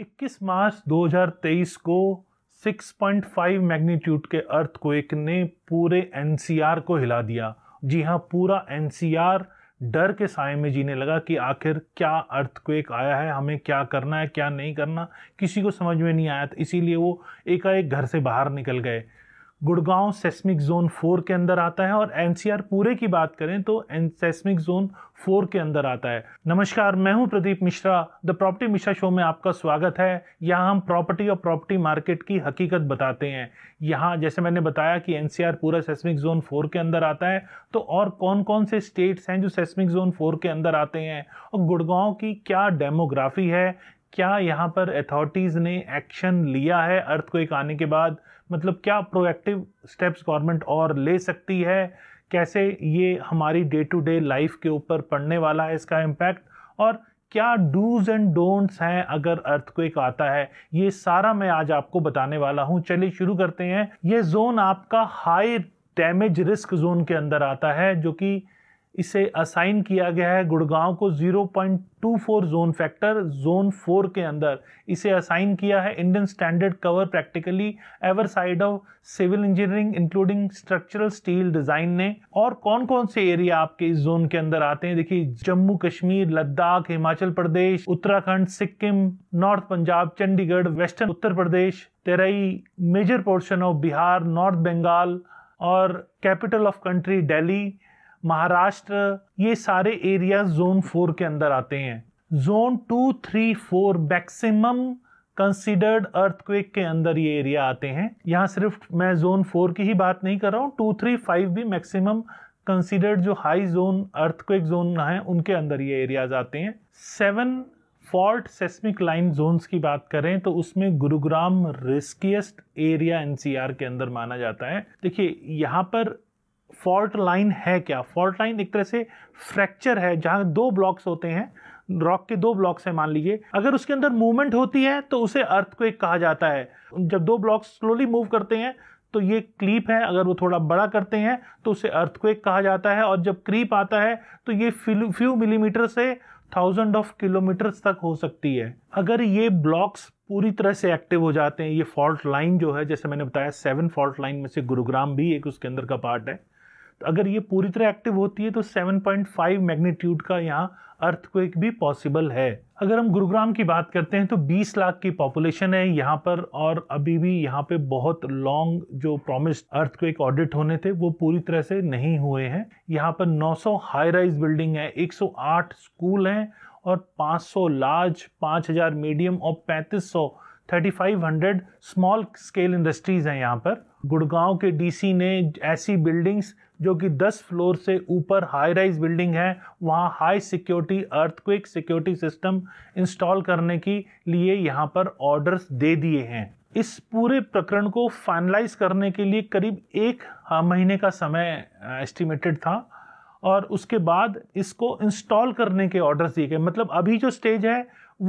21 मार्च 2023 को 6.5 मैग्नीट्यूड के अर्थक्वेक ने पूरे एनसीआर को हिला दिया जी हाँ पूरा एनसीआर डर के साय में जीने लगा कि आखिर क्या अर्थक्वेक आया है हमें क्या करना है क्या नहीं करना किसी को समझ में नहीं आया इसीलिए वो एकाएक घर से बाहर निकल गए गुड़गांव सेस्मिक जोन फोर के अंदर आता है और एनसीआर पूरे की बात करें तो एन सेस्मिक जोन फोर के अंदर आता है नमस्कार मैं हूं Pradeep Mishra the property Mishra show में आपका स्वागत है यहाँ हम प्रॉपर्टी और प्रॉपर्टी मार्केट की हकीकत बताते हैं यहाँ जैसे मैंने बताया कि एनसीआर पूरा सेस्मिक जोन फोर के अंदर आता है तो और कौन कौन से स्टेट्स हैं जो सेस्मिक जोन फोर के अंदर आते हैं और गुड़गांव की क्या डेमोग्राफी है क्या यहाँ पर अथॉरिटीज़ ने एक्शन लिया है अर्थ को आने के बाद मतलब क्या प्रोएक्टिव स्टेप्स गवर्नमेंट और ले सकती है कैसे ये हमारी डे टू डे लाइफ के ऊपर पड़ने वाला है इसका इम्पैक्ट और क्या डूज एंड डोंट्स हैं अगर अर्थ अर्थक्वेक आता है ये सारा मैं आज आपको बताने वाला हूँ चलिए शुरू करते हैं ये जोन आपका हाई डैमेज रिस्क जोन के अंदर आता है जो कि इसे असाइन किया गया है गुड़गांव को 0.24 जोन फैक्टर जोन फोर के अंदर इसे असाइन किया है Indian standard cover practically every side of civil engineering including structural steel design ने और कौन कौन से एरिया आपके इस जोन के अंदर आते हैं देखिए Jammu Kashmir Ladakh Himachal Pradesh Uttarakhand Sikkim north Punjab Chandigarh western Uttar Pradesh Terai major portion of Bihar north Bengal और capital of country Delhi Maharashtra ये सारे एरिया जोन फोर के अंदर आते हैं zone two three four maximum considered earthquake के अंदर ये एरिया आते हैं यहाँ सिर्फ मैं जोन फोर की ही बात नहीं कर रहा हूँ टू थ्री फाइव भी मैक्सिमम कंसिडर्ड जो हाई जोन अर्थक्वेक जोन हैं उनके अंदर ये एरियाज आते हैं seven fault seismic line zones की बात करें तो उसमें गुरुग्राम रिस्कीस्ट एरिया एनसीआर के अंदर माना जाता है देखिए यहाँ पर फॉल्ट लाइन है क्या फॉल्ट लाइन एक तरह से फ्रैक्चर है जहाँ दो ब्लॉक्स होते हैं रॉक के दो ब्लॉक्स हैं मान लीजिए अगर उसके अंदर मूवमेंट होती है तो उसे अर्थ को एक कहा जाता है जब दो ब्लॉक्स स्लोली मूव करते हैं तो ये क्लीप है अगर वो थोड़ा बड़ा करते हैं तो उसे अर्थ को एक कहा जाता है और जब क्रीप आता है तो ये फ्यू मिलीमीटर से थाउजेंड ऑफ किलोमीटर्स तक हो सकती है अगर ये ब्लॉक्स पूरी तरह से एक्टिव हो जाते हैं ये फॉल्ट लाइन जो है जैसे मैंने बताया सेवन फॉल्ट लाइन में से गुरुग्राम भी एक उसके अंदर का पार्ट है अगर ये पूरी तरह एक्टिव होती है तो 7.5 मैग्नीट्यूड का यहाँ अर्थक्वेक भी पॉसिबल है अगर हम गुरुग्राम की बात करते हैं तो 20 लाख की पॉपुलेशन है यहाँ पर और अभी भी यहाँ पे बहुत लॉन्ग जो प्रॉमिस्ड अर्थक्वेक ऑडिट होने थे वो पूरी तरह से नहीं हुए हैं यहाँ पर 900 हाई राइज बिल्डिंग है 108 स्कूल हैं और 500 लार्ज 5000 मीडियम और 3500 3500 स्मॉल स्केल इंडस्ट्रीज हैं यहाँ पर गुड़गांव के डीसी ने ऐसी बिल्डिंग्स जो कि 10 फ्लोर से ऊपर हाई राइज बिल्डिंग है वहाँ high security earthquake security system install करने के लिए यहाँ पर ऑर्डर्स दे दिए हैं इस पूरे प्रकरण को फाइनलाइज करने के लिए करीब एक हाँ, महीने का समय एस्टिमेटेड था और उसके बाद इसको इंस्टॉल करने के ऑर्डर्स दिए गए मतलब अभी जो स्टेज है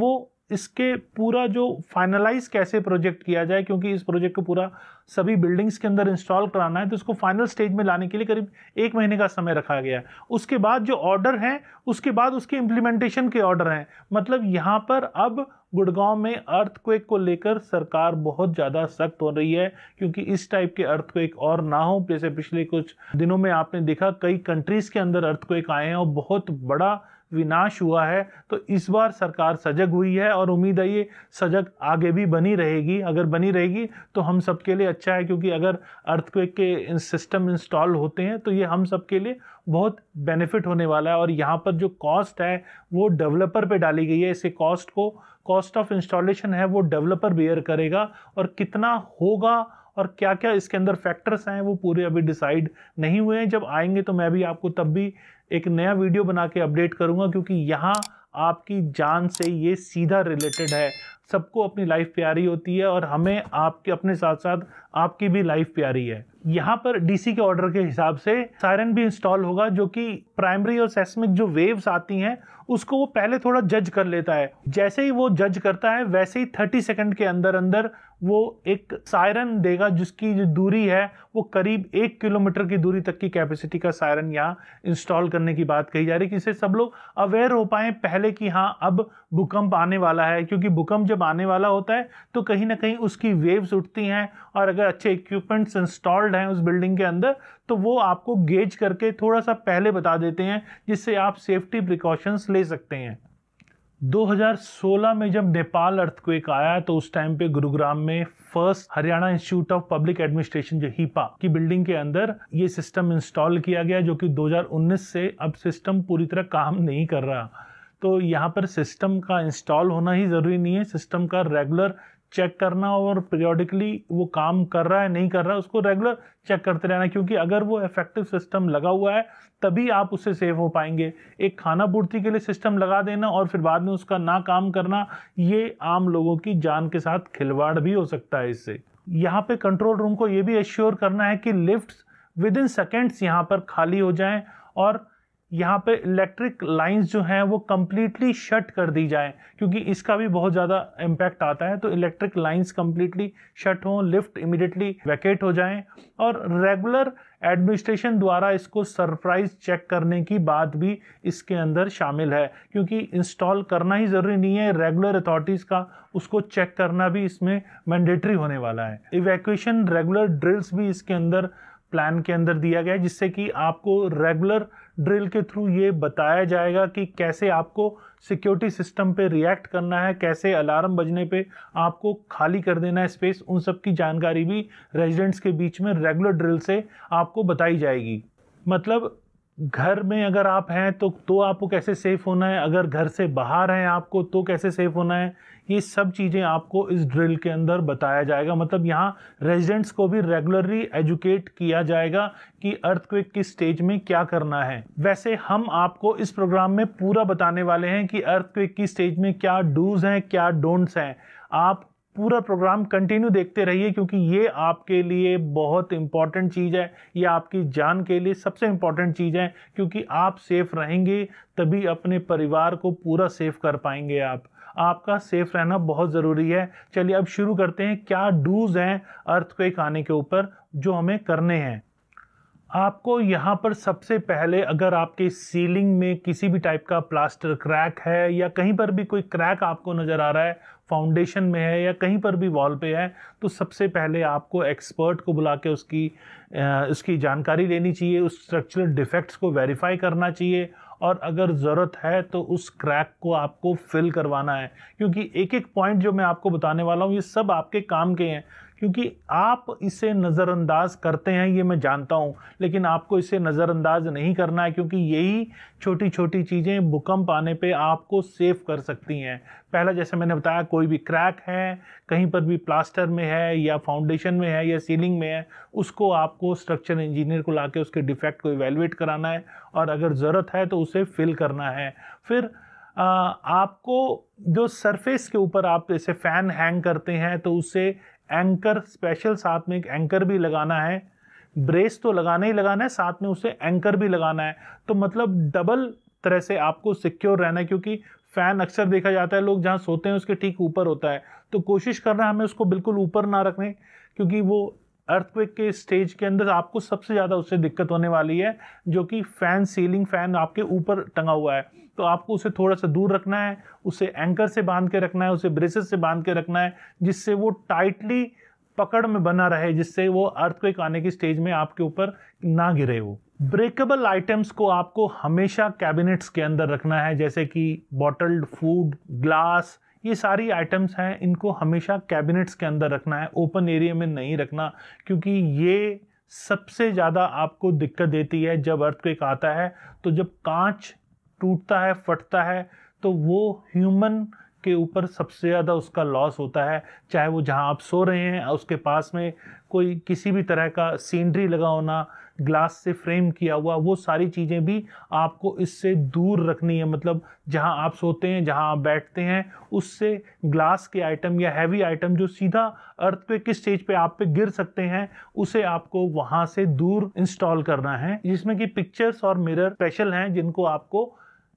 वो इसके पूरा जो फाइनलाइज कैसे प्रोजेक्ट किया जाए क्योंकि इस प्रोजेक्ट को पूरा सभी बिल्डिंग्स के अंदर इंस्टॉल कराना है तो इसको फाइनल स्टेज में लाने के लिए करीब एक महीने का समय रखा गया है उसके बाद जो ऑर्डर हैं उसके बाद उसके इम्प्लीमेंटेशन के ऑर्डर हैं मतलब यहाँ पर अब गुड़गांव में अर्थक्वेक को लेकर सरकार बहुत ज़्यादा सख्त हो रही है क्योंकि इस टाइप के अर्थक्वेक और ना हो जैसे पिछले कुछ दिनों में आपने देखा कई कंट्रीज़ के अंदर अर्थक्वेक आए हैं और बहुत बड़ा विनाश हुआ है तो इस बार सरकार सजग हुई है और उम्मीद है ये सजग आगे भी बनी रहेगी अगर बनी रहेगी तो हम सबके लिए अच्छा है क्योंकि अगर अर्थक्वेक के सिस्टम इंस्टॉल होते हैं तो ये हम सबके लिए बहुत बेनिफिट होने वाला है और यहाँ पर जो कॉस्ट है वो डेवलपर पे डाली गई है इसे कॉस्ट को कॉस्ट ऑफ इंस्टॉलेशन है वो डेवलपर बेयर करेगा और कितना होगा और क्या क्या इसके अंदर फैक्टर्स हैं वो पूरे अभी डिसाइड नहीं हुए हैं जब आएंगे तो मैं भी आपको तब भी एक नया वीडियो बना के अपडेट करूंगा क्योंकि यहाँ आपकी जान से ये सीधा रिलेटेड है सबको अपनी लाइफ प्यारी होती है और हमें आपके अपने साथ साथ आपकी भी लाइफ प्यारी है यहाँ पर डीसी के ऑर्डर के हिसाब से सायरन भी इंस्टॉल होगा जो कि प्राइमरी और सेस्मिक जो वेव्स आती हैं उसको वो पहले थोड़ा जज कर लेता है जैसे ही वो जज करता है वैसे ही थर्टी सेकेंड के अंदर अंदर वो एक सायरन देगा जिसकी जो दूरी है वो करीब एक किलोमीटर की दूरी तक की कैपेसिटी का सायरन यहाँ इंस्टॉल करने की बात कही जा रही है कि इससे सब लोग अवेयर हो पाए पहले कि हाँ अब भूकंप आने वाला है क्योंकि भूकंप जब आने वाला होता है तो कहीं ना कहीं उसकी वेव्स उठती हैं और अगर अच्छे इक्विपमेंट्स इंस्टॉल्ड हैं उस बिल्डिंग के अंदर तो वो आपको गेज करके थोड़ा सा पहले बता देते हैं जिससे आप सेफ्टी प्रिकॉशंस ले सकते हैं 2016 में जब नेपाल अर्थक्वेक आया तो उस टाइम पे गुरुग्राम में first Haryana institute of public administration जो हीपा की बिल्डिंग के अंदर ये सिस्टम इंस्टॉल किया गया जो कि 2019 से अब सिस्टम पूरी तरह काम नहीं कर रहा तो यहाँ पर सिस्टम का इंस्टॉल होना ही ज़रूरी नहीं है सिस्टम का रेगुलर चेक करना और पीरियोडिकली वो काम कर रहा है नहीं कर रहा है उसको रेगुलर चेक करते रहना क्योंकि अगर वो इफेक्टिव सिस्टम लगा हुआ है तभी आप उससे सेफ हो पाएंगे एक खाना पूर्ति के लिए सिस्टम लगा देना और फिर बाद में उसका ना काम करना ये आम लोगों की जान के साथ खिलवाड़ भी हो सकता है इससे यहाँ पे कंट्रोल रूम को ये भी एश्योर करना है कि लिफ्ट विद इन सेकेंड्स यहाँ पर खाली हो जाए और यहाँ पे इलेक्ट्रिक लाइंस जो हैं वो कम्प्लीटली शट कर दी जाए क्योंकि इसका भी बहुत ज़्यादा इम्पैक्ट आता है तो इलेक्ट्रिक लाइंस कम्प्लीटली शट हों लिफ्ट इमिडिएटली वैकेट हो जाएं और रेगुलर एडमिनिस्ट्रेशन द्वारा इसको सरप्राइज चेक करने की बात भी इसके अंदर शामिल है क्योंकि इंस्टॉल करना ही ज़रूरी नहीं है रेगुलर अथॉरिटीज़ का उसको चेक करना भी इसमें मैंडेटरी होने वाला है इवैक्यूएशन रेगुलर ड्रिल्स भी इसके अंदर प्लान के अंदर दिया गया है जिससे कि आपको रेगुलर ड्रिल के थ्रू ये बताया जाएगा कि कैसे आपको सिक्योरिटी सिस्टम पे रिएक्ट करना है कैसे अलार्म बजने पे आपको खाली कर देना है स्पेस उन सब की जानकारी भी रेजिडेंट्स के बीच में रेगुलर ड्रिल से आपको बताई जाएगी मतलब घर में अगर आप हैं तो तो आपको कैसे सेफ़ होना है अगर घर से बाहर हैं आपको तो कैसे सेफ़ होना है ये सब चीज़ें आपको इस ड्रिल के अंदर बताया जाएगा मतलब यहाँ रेजिडेंट्स को भी रेगुलरली एजुकेट किया जाएगा कि अर्थक्विक किस स्टेज में क्या करना है वैसे हम आपको इस प्रोग्राम में पूरा बताने वाले हैं कि अर्थक्विक की स्टेज में क्या डूज हैं क्या डोंट्स हैं आप पूरा प्रोग्राम कंटिन्यू देखते रहिए क्योंकि ये आपके लिए बहुत इंपॉर्टेंट चीज़ है ये आपकी जान के लिए सबसे इम्पॉर्टेंट चीज़ है क्योंकि आप सेफ़ रहेंगे तभी अपने परिवार को पूरा सेफ कर पाएंगे आप आपका सेफ रहना बहुत ज़रूरी है चलिए अब शुरू करते हैं क्या डूज हैं अर्थ को आने के ऊपर जो हमें करने हैं आपको यहाँ पर सबसे पहले अगर आपके सीलिंग में किसी भी टाइप का प्लास्टर क्रैक है या कहीं पर भी कोई क्रैक आपको नज़र आ रहा है फाउंडेशन में है या कहीं पर भी वॉल पे है तो सबसे पहले आपको एक्सपर्ट को बुला के उसकी उसकी जानकारी लेनी चाहिए उस स्ट्रक्चरल डिफेक्ट्स को वेरीफाई करना चाहिए और अगर ज़रूरत है तो उस क्रैक को आपको फिल करवाना है क्योंकि एक एक पॉइंट जो मैं आपको बताने वाला हूँ ये सब आपके काम के हैं क्योंकि आप इसे नज़रअंदाज करते हैं ये मैं जानता हूँ लेकिन आपको इसे नज़रअंदाज नहीं करना है क्योंकि यही छोटी छोटी चीज़ें भूकंप आने पे आपको सेफ कर सकती हैं पहला जैसे मैंने बताया कोई भी क्रैक है कहीं पर भी प्लास्टर में है या फाउंडेशन में है या सीलिंग में है उसको आपको स्ट्रक्चर इंजीनियर को ला उसके डिफेक्ट को इवेलुएट कराना है और अगर ज़रूरत है तो उसे फिल करना है फिर आपको जो सरफेस के ऊपर आप जैसे फ़ैन हैंग करते हैं तो उससे एंकर स्पेशल साथ में एक एंकर भी लगाना है ब्रेस तो लगाना ही लगाना है साथ में उसे एंकर भी लगाना है तो मतलब डबल तरह से आपको सिक्योर रहना है क्योंकि फैन अक्सर देखा जाता है लोग जहाँ सोते हैं उसके ठीक ऊपर होता है तो कोशिश करना है हमें उसको बिल्कुल ऊपर ना रखने क्योंकि वो अर्थक्वेक के स्टेज के अंदर आपको सबसे ज़्यादा उससे दिक्कत होने वाली है जो कि फ़ैन सीलिंग फ़ैन आपके ऊपर टंगा हुआ है तो आपको उसे थोड़ा सा दूर रखना है उसे एंकर से बांध के रखना है उसे ब्रेसेस से बांध के रखना है जिससे वो टाइटली पकड़ में बना रहे जिससे वो अर्थक्वेक आने की स्टेज में आपके ऊपर ना गिरे वो ब्रेकेबल आइटम्स को आपको हमेशा कैबिनेट्स के अंदर रखना है जैसे कि बॉटल्ड फूड ग्लास ये सारी आइटम्स हैं इनको हमेशा कैबिनेट्स के अंदर रखना है ओपन एरिया में नहीं रखना क्योंकि ये सबसे ज़्यादा आपको दिक्कत देती है जब अर्थ क्विक आता है तो जब कांच टूटता है फटता है तो वो ह्यूमन के ऊपर सबसे ज़्यादा उसका लॉस होता है चाहे वो जहाँ आप सो रहे हैं उसके पास में कोई किसी भी तरह का सीनरी लगा होना ग्लास से फ्रेम किया हुआ वो सारी चीज़ें भी आपको इससे दूर रखनी है मतलब जहां आप सोते हैं जहां आप बैठते हैं उससे ग्लास के आइटम या हैवी आइटम जो सीधा अर्थ पे किस स्टेज पे आप पे गिर सकते हैं उसे आपको वहां से दूर इंस्टॉल करना है जिसमें कि पिक्चर्स और मिरर स्पेशल हैं जिनको आपको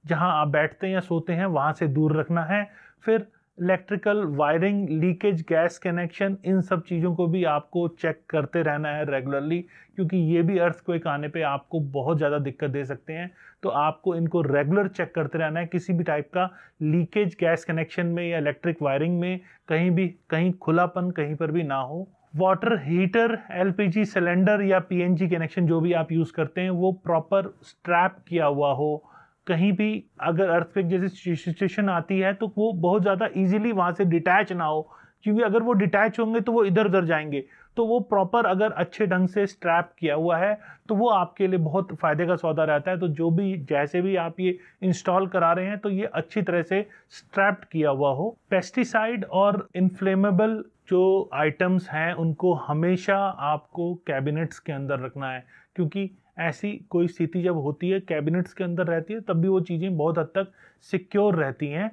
जहां आप बैठते हैं या सोते हैं वहां से दूर रखना है फिर electrical wiring leakage gas connection इन सब चीज़ों को भी आपको चेक करते रहना है रेगुलरली क्योंकि ये भी अर्थ क्वेक आने पे आपको बहुत ज़्यादा दिक्कत दे सकते हैं तो आपको इनको रेगुलर चेक करते रहना है किसी भी टाइप का लीकेज गैस कनेक्शन में या इलेक्ट्रिक वायरिंग में कहीं भी कहीं खुलापन कहीं पर भी ना हो वाटर हीटर एल सिलेंडर या पी कनेक्शन जो भी आप यूज़ करते हैं वो प्रॉपर स्ट्रैप किया हुआ हो कहीं भी अगर अर्थवेक जैसी सिचुएशन आती है तो वो बहुत ज़्यादा इजीली वहाँ से डिटैच ना हो क्योंकि अगर वो डिटैच होंगे तो वो इधर उधर जाएंगे तो वो प्रॉपर अगर अच्छे ढंग से स्ट्रैप किया हुआ है तो वो आपके लिए बहुत फ़ायदे का सौदा रहता है तो जो भी जैसे भी आप ये इंस्टॉल करा रहे हैं तो ये अच्छी तरह से स्ट्रैप्ड किया हुआ हो पेस्टिसाइड और इन्फ्लेमेबल जो आइटम्स हैं उनको हमेशा आपको कैबिनेट्स के अंदर रखना है क्योंकि ऐसी कोई स्थिति जब होती है कैबिनेट्स के अंदर रहती है तब भी वो चीज़ें बहुत हद तक सिक्योर रहती हैं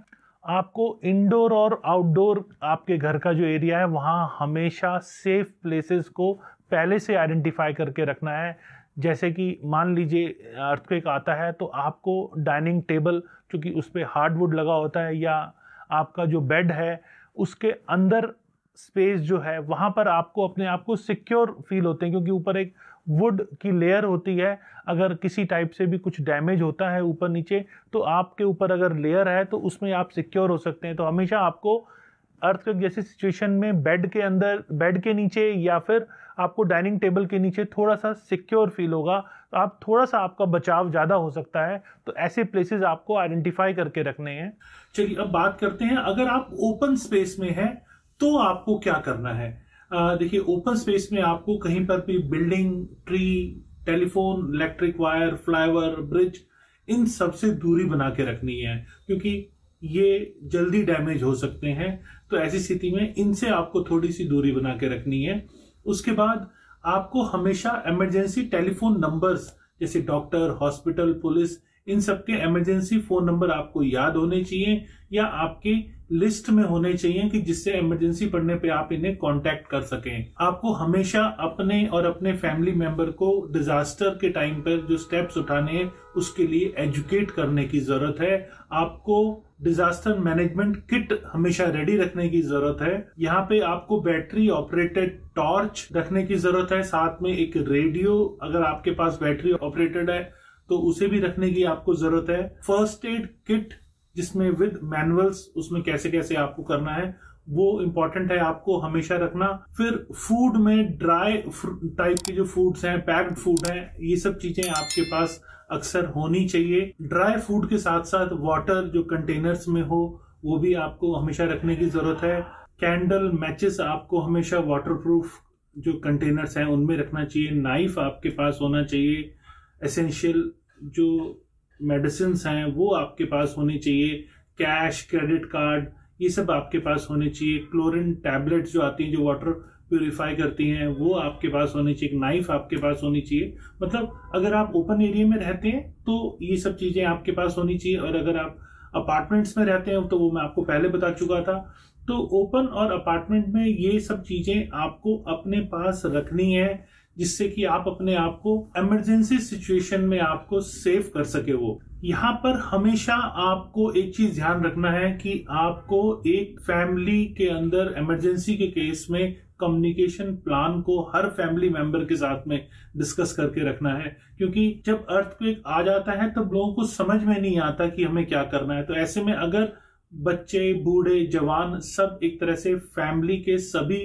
आपको इंडोर और आउटडोर आपके घर का जो एरिया है वहाँ हमेशा सेफ प्लेसेस को पहले से आइडेंटिफाई करके रखना है जैसे कि मान लीजिए अर्थक्वेक आता है तो आपको डाइनिंग टेबल चूँकि उस पर हार्डवुड लगा होता है या आपका जो बेड है उसके अंदर स्पेस जो है वहाँ पर आपको अपने आप को सिक्योर फील होते हैं क्योंकि ऊपर एक वुड की लेयर होती है अगर किसी टाइप से भी कुछ डैमेज होता है ऊपर नीचे तो आपके ऊपर अगर लेयर है तो उसमें आप सिक्योर हो सकते हैं तो हमेशा आपको अर्थ जैसी सिचुएशन में बेड के अंदर बेड के नीचे या फिर आपको डाइनिंग टेबल के नीचे थोड़ा सा सिक्योर फील होगा तो आप थोड़ा सा आपका बचाव ज़्यादा हो सकता है तो ऐसे प्लेसेस आपको आइडेंटिफाई करके रखने हैं चलिए अब बात करते हैं अगर आप ओपन स्पेस में हैं तो आपको क्या करना है देखिए ओपन स्पेस में आपको कहीं पर भी building tree telephone electric wire flyover bridge इन सबसे दूरी बना के रखनी है क्योंकि ये जल्दी डैमेज हो सकते हैं तो ऐसी स्थिति में इनसे आपको थोड़ी सी दूरी बना के रखनी है उसके बाद आपको हमेशा इमरजेंसी टेलीफोन नंबर्स जैसे डॉक्टर हॉस्पिटल पुलिस इन सबके इमरजेंसी फोन नंबर आपको याद होने चाहिए या आपके लिस्ट में होने चाहिए कि जिससे इमरजेंसी पड़ने पे आप इन्हें कांटेक्ट कर सकें आपको हमेशा अपने और अपने फैमिली मेंबर को डिजास्टर के टाइम पर जो स्टेप्स उठाने हैं उसके लिए एजुकेट करने की जरूरत है आपको डिजास्टर मैनेजमेंट किट हमेशा रेडी रखने की जरूरत है यहाँ पे आपको बैटरी ऑपरेटेड टॉर्च रखने की जरूरत है साथ में एक रेडियो अगर आपके पास बैटरी ऑपरेटेड है तो उसे भी रखने की आपको जरूरत है फर्स्ट एड किट जिसमें विद मैनुअल्स उसमें कैसे कैसे आपको करना है वो इम्पोर्टेंट है आपको हमेशा रखना फिर फूड में ड्राई टाइप के जो फूड्स हैं पैक्ड फूड हैं ये सब चीजें आपके पास अक्सर होनी चाहिए ड्राई फूड के साथ साथ वाटर जो कंटेनर्स में हो वो भी आपको हमेशा रखने की जरूरत है कैंडल मैचेस आपको हमेशा प्रूफ जो कंटेनर्स हैं उनमें रखना चाहिए नाइफ आपके पास होना चाहिए एसेंशियल जो मेडिसिन हैं वो आपके पास होनी चाहिए कैश क्रेडिट कार्ड ये सब आपके पास होने चाहिए क्लोरिन टैबलेट जो आती हैं जो वाटर प्योरीफाई करती हैं वो आपके पास होनी चाहिए नाइफ आपके पास होनी चाहिए मतलब अगर आप ओपन एरिया में रहते हैं तो ये सब चीज़ें आपके पास होनी चाहिए और अगर आप अपार्टमेंट्स में रहते हैं तो वो मैं आपको पहले बता चुका था तो ओपन और अपार्टमेंट में ये सब चीज़ें आपको अपने पास रखनी है जिससे कि आप अपने आप को इमरजेंसी सिचुएशन में आपको सेव कर सके वो यहाँ पर हमेशा आपको एक चीज ध्यान रखना है कि आपको एक फैमिली के अंदर इमरजेंसी के केस में कम्युनिकेशन प्लान को हर फैमिली मेंबर के साथ में डिस्कस करके रखना है क्योंकि जब अर्थ एक आ जाता है तब लोगों को समझ में नहीं आता कि हमें क्या करना है तो ऐसे में अगर बच्चे बूढ़े जवान सब एक तरह से फैमिली के सभी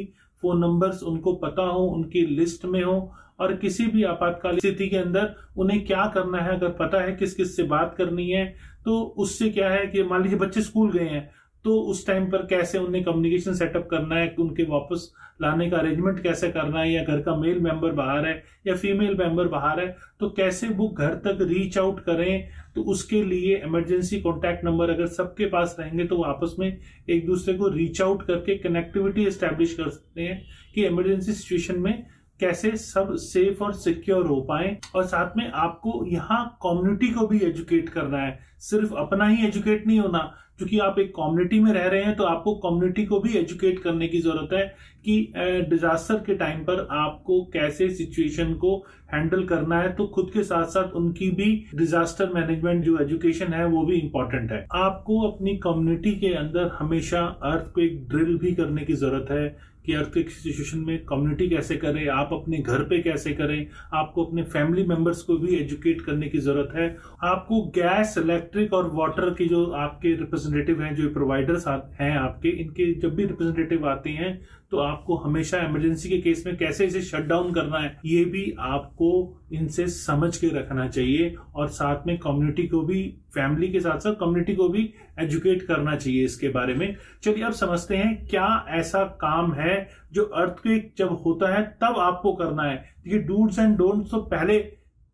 वो नंबर्स उनको पता हो उनकी लिस्ट में हो और किसी भी आपातकालीन स्थिति के अंदर उन्हें क्या करना है अगर पता है किस किस से बात करनी है तो उससे क्या है कि मान लीजिए बच्चे स्कूल गए हैं तो उस टाइम पर कैसे उन्हें कम्युनिकेशन सेटअप करना है उनके वापस लाने का अरेंजमेंट कैसे करना है या घर का मेल मेंबर बाहर है या फीमेल मेंबर बाहर है तो कैसे वो घर तक रीच आउट करें तो उसके लिए इमरजेंसी कॉन्टैक्ट नंबर अगर सबके पास रहेंगे तो आपस में एक दूसरे को रीच आउट करके कनेक्टिविटी एस्टेब्लिश कर सकते हैं कि इमरजेंसी सिचुएशन में कैसे सब सेफ और सिक्योर हो पाए और साथ में आपको यहाँ कम्युनिटी को भी एजुकेट करना है सिर्फ अपना ही एजुकेट नहीं होना क्योंकि आप एक कम्युनिटी में रह रहे हैं तो आपको कम्युनिटी को भी एजुकेट करने की जरूरत है कि डिजास्टर के टाइम पर आपको कैसे सिचुएशन को हैंडल करना है तो खुद के साथ साथ उनकी भी डिजास्टर मैनेजमेंट जो एजुकेशन है वो भी इंपॉर्टेंट है आपको अपनी कम्युनिटी के अंदर हमेशा अर्थ को एक ड्रिल भी करने की जरूरत है कि की सिचुएशन में कम्युनिटी कैसे करें आप अपने घर पे कैसे करें आपको अपने फैमिली मेंबर्स को भी एजुकेट करने की जरूरत है आपको गैस इलेक्ट्रिक और वाटर की जो आपके रिप्रेजेंटेटिव हैं जो प्रोवाइडर्स हैं आपके इनके जब भी रिप्रेजेंटेटिव आते हैं तो आपको हमेशा इमरजेंसी के केस में कैसे इसे शट डाउन करना है ये भी आपको इनसे समझ के रखना चाहिए और साथ में कम्युनिटी को भी फैमिली के साथ साथ कम्युनिटी को भी एजुकेट करना चाहिए इसके बारे में चलिए अब समझते हैं क्या ऐसा काम है जो अर्थक्वेक जब होता है तब आपको करना है देखिए डूड्स एंड डोंट्स तो पहले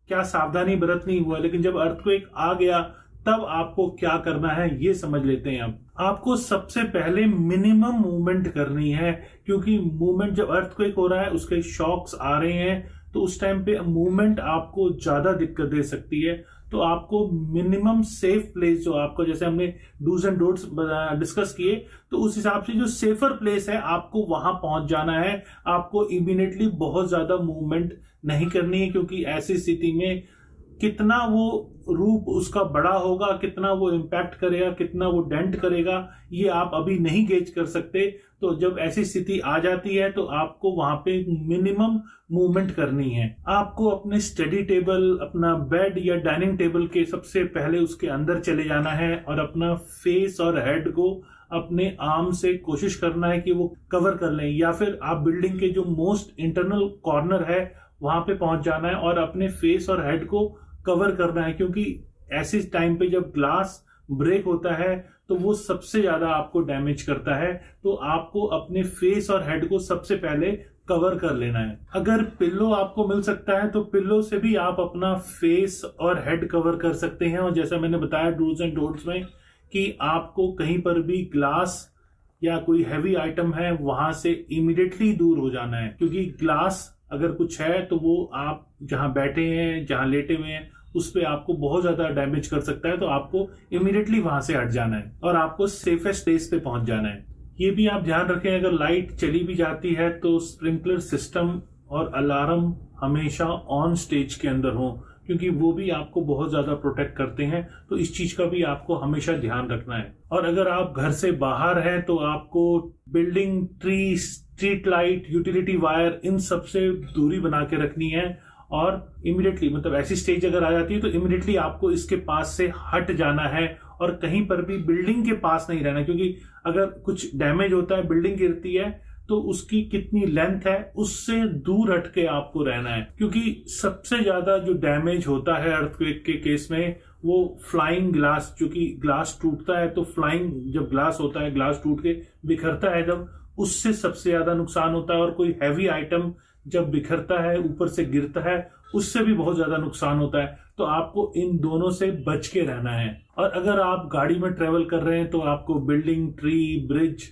क्या सावधानी बरतनी हुआ लेकिन जब अर्थक्वेक आ गया तब आपको क्या करना है ये समझ लेते हैं आप आपको सबसे पहले मिनिमम मूवमेंट करनी है क्योंकि मूवमेंट जब अर्थक्वेक हो रहा है उसके शॉक्स आ रहे हैं तो उस टाइम पे मूवमेंट आपको ज्यादा दिक्कत दे सकती है तो आपको मिनिमम सेफ प्लेस जो आपको जैसे हमने डूज एंड डोट्स डिस्कस किए तो उस हिसाब से जो सेफर प्लेस है आपको वहां पहुंच जाना है आपको इमीडिएटली बहुत ज्यादा मूवमेंट नहीं करनी है क्योंकि ऐसी स्थिति में कितना वो रूप उसका बड़ा होगा कितना वो इम्पैक्ट करेगा कितना वो डेंट करेगा ये आप अभी नहीं गेज कर सकते तो जब ऐसी स्थिति आ जाती है तो आपको वहां पे मिनिमम मूवमेंट करनी है आपको अपने स्टडी टेबल अपना बेड या डाइनिंग टेबल के सबसे पहले उसके अंदर चले जाना है और अपना फेस और हेड को अपने आर्म से कोशिश करना है कि वो कवर कर लें या फिर आप बिल्डिंग के जो मोस्ट इंटरनल कॉर्नर है वहां पे पहुंच जाना है और अपने फेस और हेड को कवर करना है क्योंकि ऐसे टाइम पे जब ग्लास ब्रेक होता है तो वो सबसे ज्यादा आपको डैमेज करता है तो आपको अपने फेस और हेड को सबसे पहले कवर कर लेना है अगर पिल्लो आपको मिल सकता है तो पिल्लो से भी आप अपना फेस और हेड कवर कर सकते हैं और जैसा मैंने बताया डूज एंड डोंट्स में कि आपको कहीं पर भी ग्लास या कोई हैवी आइटम है वहां से इमिडिएटली दूर हो जाना है क्योंकि ग्लास अगर कुछ है तो वो आप जहाँ बैठे हैं जहां लेटे हुए हैं उस पर आपको बहुत ज़्यादा डैमेज कर सकता है तो आपको इमिडिएटली वहां से हट जाना है और आपको सेफेस्ट प्लेस पे पहुंच जाना है ये भी आप ध्यान रखें अगर लाइट चली भी जाती है तो स्प्रिंकलर सिस्टम और अलार्म हमेशा ऑन स्टेज के अंदर हो क्योंकि वो भी आपको बहुत ज़्यादा प्रोटेक्ट करते हैं तो इस चीज़ का भी आपको हमेशा ध्यान रखना है और अगर आप घर से बाहर हैं तो आपको building trees street light utility wire इन सब से दूरी बना के रखनी है और इमिडिएटली मतलब ऐसी स्टेज अगर आ जाती है तो इमिडिएटली आपको इसके पास से हट जाना है और कहीं पर भी बिल्डिंग के पास नहीं रहना क्योंकि अगर कुछ डैमेज होता है बिल्डिंग गिरती है तो उसकी कितनी लेंथ है उससे दूर हट के आपको रहना है क्योंकि सबसे ज्यादा जो डैमेज होता है अर्थक्वेक के केस में वो फ्लाइंग ग्लास जो कि ग्लास टूटता है तो फ्लाइंग जब ग्लास होता है ग्लास टूट के बिखरता है जब उससे सबसे ज्यादा नुकसान होता है और कोई हैवी आइटम जब बिखरता है ऊपर से गिरता है उससे भी बहुत ज्यादा नुकसान होता है तो आपको इन दोनों से बच के रहना है और अगर आप गाड़ी में ट्रेवल कर रहे हैं तो आपको बिल्डिंग ट्री ब्रिज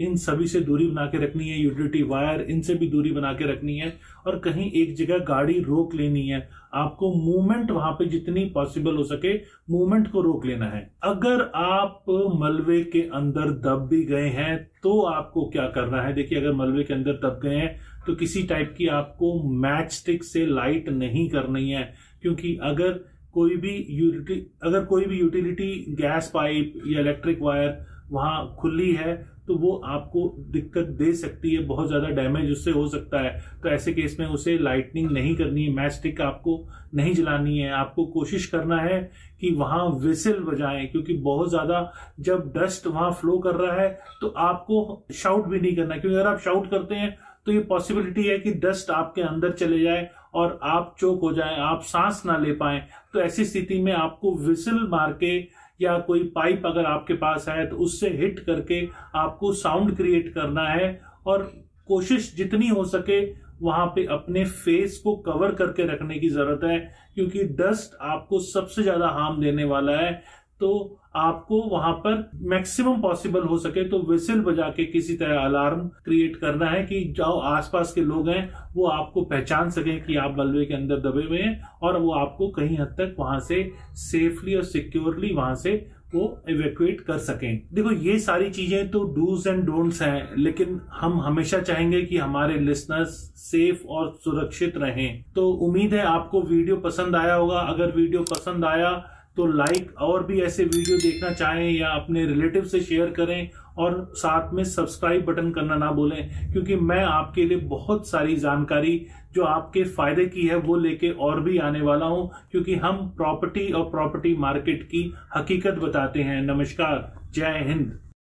इन सभी से दूरी बना के रखनी है यूटिलिटी वायर इनसे भी दूरी बना के रखनी है और कहीं एक जगह गाड़ी रोक लेनी है आपको मूवमेंट वहां पे जितनी पॉसिबल हो सके मूवमेंट को रोक लेना है अगर आप मलबे के अंदर दब भी गए हैं तो आपको क्या करना है देखिए अगर मलबे के अंदर दब गए हैं तो किसी टाइप की आपको मैच स्टिक से लाइट नहीं करनी है क्योंकि अगर कोई भी यूटिलिटी अगर कोई भी यूटिलिटी गैस पाइप या इलेक्ट्रिक वायर वहां खुली है तो वो आपको दिक्कत दे सकती है बहुत ज़्यादा डैमेज उससे हो सकता है तो ऐसे केस में उसे लाइटनिंग नहीं करनी है मैच स्टिक आपको नहीं जलानी है आपको कोशिश करना है कि वहाँ विसिल बजाएं क्योंकि बहुत ज़्यादा जब डस्ट वहाँ फ्लो कर रहा है तो आपको शाउट भी नहीं करना क्योंकि अगर आप शाउट करते हैं तो ये पॉसिबिलिटी है कि डस्ट आपके अंदर चले जाए और आप चोक हो जाए आप सांस ना ले पाए तो ऐसी स्थिति में आपको विसिल मार के या कोई पाइप अगर आपके पास है तो उससे हिट करके आपको साउंड क्रिएट करना है और कोशिश जितनी हो सके वहां पे अपने फेस को कवर करके रखने की जरूरत है क्योंकि डस्ट आपको सबसे ज्यादा हार्म देने वाला है तो आपको वहां पर मैक्सिमम पॉसिबल हो सके तो विसिल बजा के किसी तरह अलार्म क्रिएट करना है कि जो आसपास के लोग हैं वो आपको पहचान सके कि आप बल्बे के अंदर दबे हुए हैं और वो आपको कहीं हद तक वहां से सेफली और सिक्योरली वहां से वो इवेक्यूएट कर सकें देखो ये सारी चीजें तो डूज एंड डोंट्स हैं लेकिन हम हमेशा चाहेंगे कि हमारे लिसनर्स सेफ और सुरक्षित रहें तो उम्मीद है आपको वीडियो पसंद आया होगा अगर वीडियो पसंद आया तो लाइक और भी ऐसे वीडियो देखना चाहें या अपने रिलेटिव से शेयर करें और साथ में सब्सक्राइब बटन करना ना भूलें क्योंकि मैं आपके लिए बहुत सारी जानकारी जो आपके फायदे की है वो लेके और भी आने वाला हूं क्योंकि हम प्रॉपर्टी और प्रॉपर्टी मार्केट की हकीकत बताते हैं नमस्कार जय हिंद